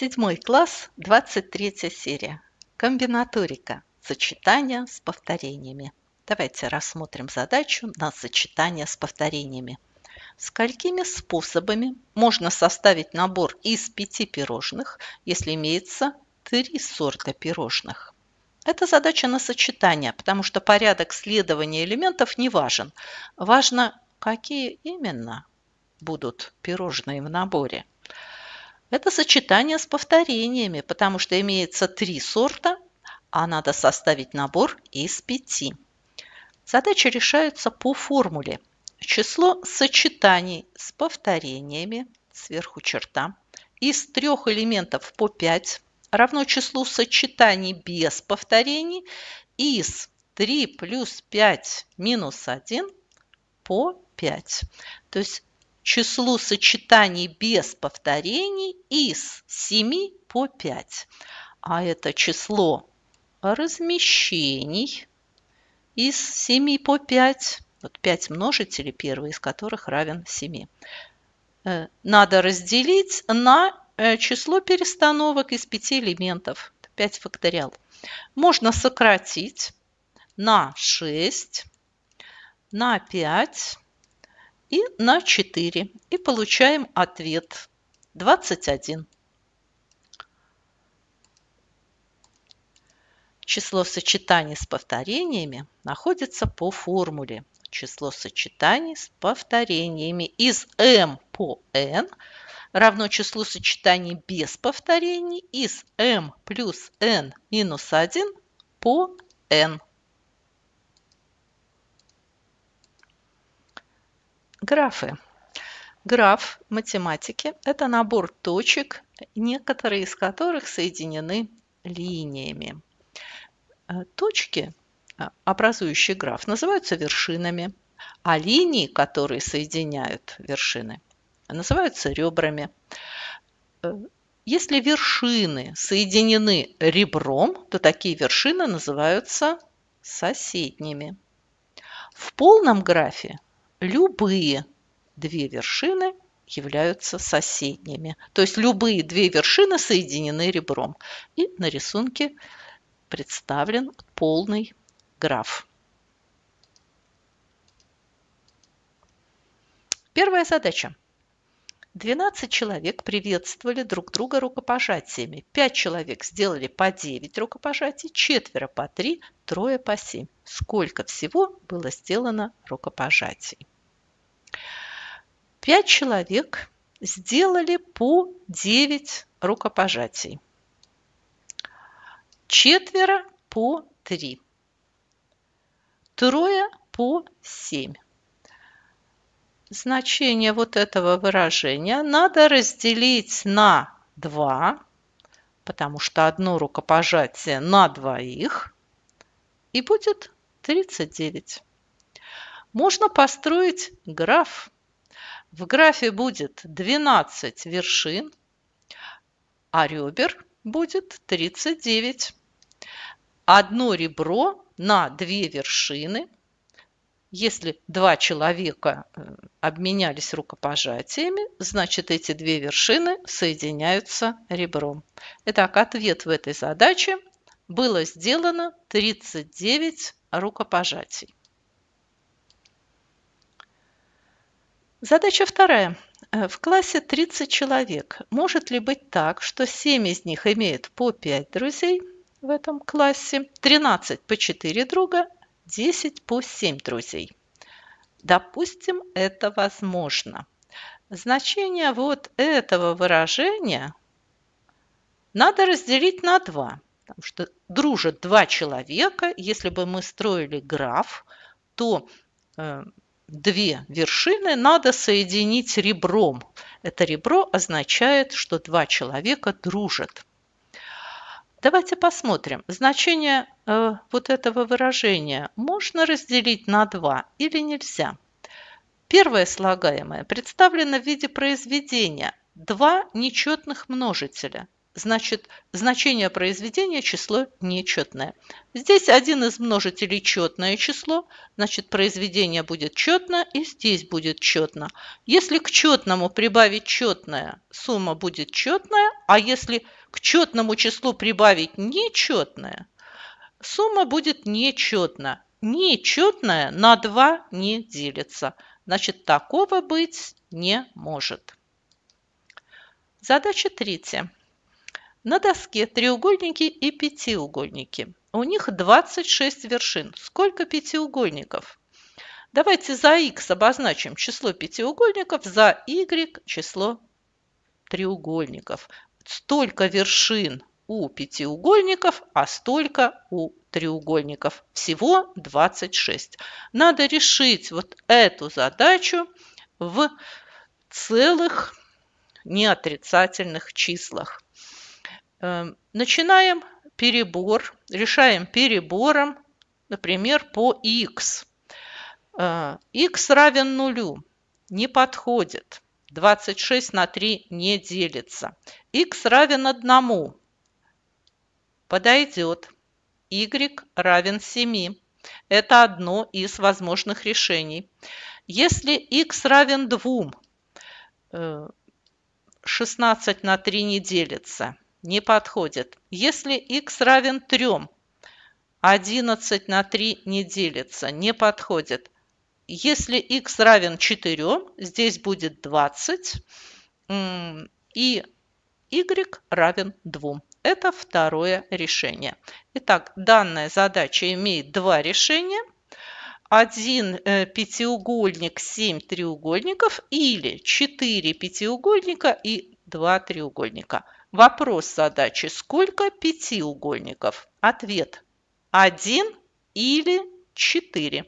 Седьмой класс, 23 серия. Комбинаторика. Сочетание с повторениями. Давайте рассмотрим задачу на сочетание с повторениями. Сколькими способами можно составить набор из пяти пирожных, если имеется три сорта пирожных? Это задача на сочетание, потому что порядок следования элементов не важен. Важно, какие именно будут пирожные в наборе. Это сочетание с повторениями, потому что имеется три сорта, а надо составить набор из пяти. Задача решается по формуле. Число сочетаний с повторениями, сверху черта, из трех элементов по 5 равно числу сочетаний без повторений из 3 плюс 5 минус 1 по 5. То есть числу сочетаний без повторений из 7 по 5. А это число размещений из 7 по 5. Вот 5 множителей, первый из которых равен 7. Э, надо разделить на э, число перестановок из 5 элементов. 5 факториал. Можно сократить на 6, на 5, и на 4 и получаем ответ 21. Число сочетаний с повторениями находится по формуле. Число сочетаний с повторениями из m по n равно числу сочетаний без повторений из m плюс n минус 1 по n. Графы. Граф математики – это набор точек, некоторые из которых соединены линиями. Э, точки, э, образующие граф, называются вершинами, а линии, которые соединяют вершины, называются ребрами. Э, если вершины соединены ребром, то такие вершины называются соседними. В полном графе любые две вершины являются соседними. То есть любые две вершины соединены ребром. И на рисунке представлен полный граф. Первая задача. 12 человек приветствовали друг друга рукопожатиями, 5 человек сделали по 9 рукопожатий, четверо по 3, трое по 7. Сколько всего было сделано рукопожатий? 5 человек сделали по 9 рукопожатий. Четверо по 3. Трое по 7 значение вот этого выражения надо разделить на два, потому что одно рукопожатие на двоих, и будет 39. Можно построить граф. В графе будет 12 вершин, а ребер будет 39. Одно ребро на две вершины – если два человека э, обменялись рукопожатиями, значит эти две вершины соединяются ребром. Итак, ответ в этой задаче было сделано 39 рукопожатий. Задача вторая. Э, в классе 30 человек. Может ли быть так, что 7 из них имеют по 5 друзей в этом классе, 13 по 4 друга 10 по 7 друзей. Допустим, это возможно. Значение вот этого выражения надо разделить на 2. Потому что дружат два человека. Если бы мы строили граф, то э, две вершины надо соединить ребром. Это ребро означает, что два человека дружат. Давайте посмотрим. Значение э, вот этого выражения можно разделить на два или нельзя? Первое слагаемое представлено в виде произведения два нечетных множителя. Значит, значение произведения – число нечетное. Здесь один из множителей – четное число, значит, произведение будет четно, и здесь будет четно. Если к четному прибавить четное, сумма будет четная, а если к четному числу прибавить нечетное, сумма будет нечетна. Нечетная на 2 не делится. Значит, такого быть не может. Задача третья. На доске треугольники и пятиугольники. У них 26 вершин. Сколько пятиугольников? Давайте за x обозначим число пятиугольников, за y число треугольников. Столько вершин у пятиугольников, а столько у треугольников. Всего 26. Надо решить вот эту задачу в целых неотрицательных числах. Эм, начинаем перебор, решаем перебором, например, по x. x э, равен нулю, не подходит. 26 на 3 не делится. x равен одному подойдет y равен 7. Это одно из возможных решений. Если x равен 2, 16 э, на 3 не делится, не подходит. Если x равен 3, 11 на 3 не делится, не подходит. Если x равен 4, здесь будет 20, и y равен 2. Это второе решение. Итак, данная задача имеет два решения. Один э, пятиугольник, семь треугольников или четыре пятиугольника и два треугольника. Вопрос задачи – сколько пятиугольников? Ответ – один или четыре.